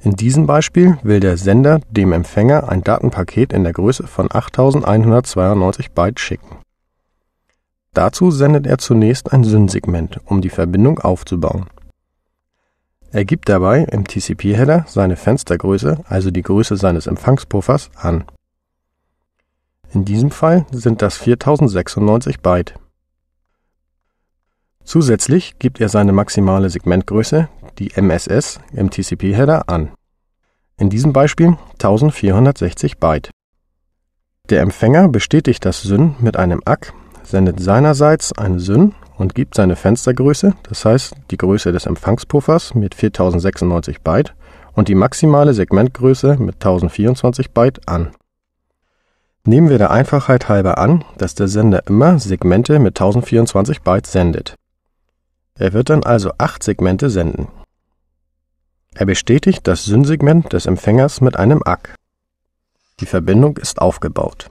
In diesem Beispiel will der Sender dem Empfänger ein Datenpaket in der Größe von 8192 Byte schicken. Dazu sendet er zunächst ein SYN-Segment, um die Verbindung aufzubauen. Er gibt dabei im TCP-Header seine Fenstergröße, also die Größe seines Empfangspuffers, an. In diesem Fall sind das 4096 Byte. Zusätzlich gibt er seine maximale Segmentgröße, die MSS im TCP-Header an. In diesem Beispiel 1460 Byte. Der Empfänger bestätigt das SYN mit einem ACK, sendet seinerseits ein SYN und gibt seine Fenstergröße, das heißt die Größe des Empfangspuffers mit 4096 Byte und die maximale Segmentgröße mit 1024 Byte an. Nehmen wir der Einfachheit halber an, dass der Sender immer Segmente mit 1024 Byte sendet. Er wird dann also 8 Segmente senden. Er bestätigt das Synsegment des Empfängers mit einem ACK. Die Verbindung ist aufgebaut.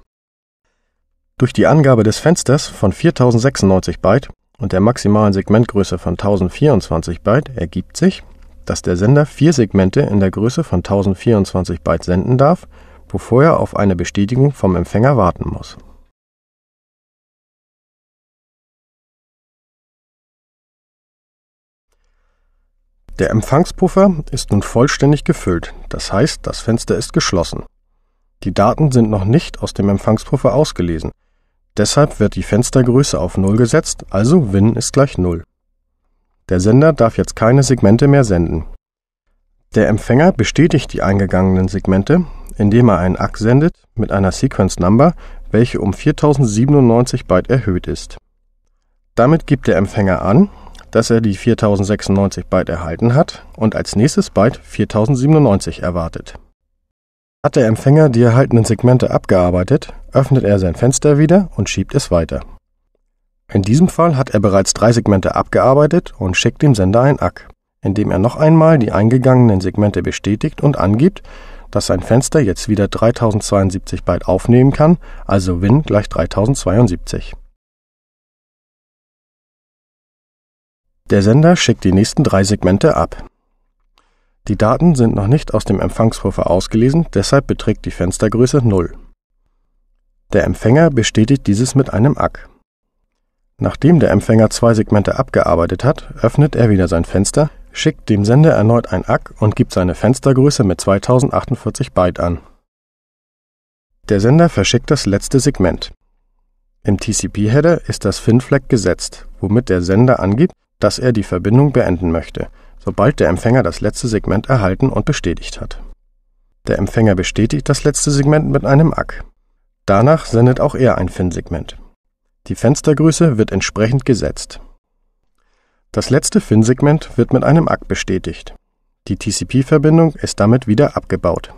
Durch die Angabe des Fensters von 4096 Byte und der maximalen Segmentgröße von 1024 Byte ergibt sich, dass der Sender vier Segmente in der Größe von 1024 Byte senden darf, bevor er auf eine Bestätigung vom Empfänger warten muss Der Empfangspuffer ist nun vollständig gefüllt, das heißt, das Fenster ist geschlossen. Die Daten sind noch nicht aus dem Empfangspuffer ausgelesen. Deshalb wird die Fenstergröße auf 0 gesetzt, also Win ist gleich 0. Der Sender darf jetzt keine Segmente mehr senden. Der Empfänger bestätigt die eingegangenen Segmente, indem er einen ACK sendet mit einer Sequence Number, welche um 4097 Byte erhöht ist. Damit gibt der Empfänger an, dass er die 4096 Byte erhalten hat und als nächstes Byte 4097 erwartet. Hat der Empfänger die erhaltenen Segmente abgearbeitet, öffnet er sein Fenster wieder und schiebt es weiter. In diesem Fall hat er bereits drei Segmente abgearbeitet und schickt dem Sender ein ACK, indem er noch einmal die eingegangenen Segmente bestätigt und angibt, dass sein Fenster jetzt wieder 3072 Byte aufnehmen kann, also Win gleich 3072. Der Sender schickt die nächsten drei Segmente ab. Die Daten sind noch nicht aus dem Empfangspuffer ausgelesen, deshalb beträgt die Fenstergröße 0. Der Empfänger bestätigt dieses mit einem ACK. Nachdem der Empfänger zwei Segmente abgearbeitet hat, öffnet er wieder sein Fenster, schickt dem Sender erneut ein ACK und gibt seine Fenstergröße mit 2048 Byte an. Der Sender verschickt das letzte Segment. Im TCP-Header ist das FIN-Flag gesetzt, womit der Sender angibt, dass er die Verbindung beenden möchte, sobald der Empfänger das letzte Segment erhalten und bestätigt hat. Der Empfänger bestätigt das letzte Segment mit einem ACK. Danach sendet auch er ein FIN-Segment. Die Fenstergröße wird entsprechend gesetzt. Das letzte FIN-Segment wird mit einem ACK bestätigt. Die TCP-Verbindung ist damit wieder abgebaut.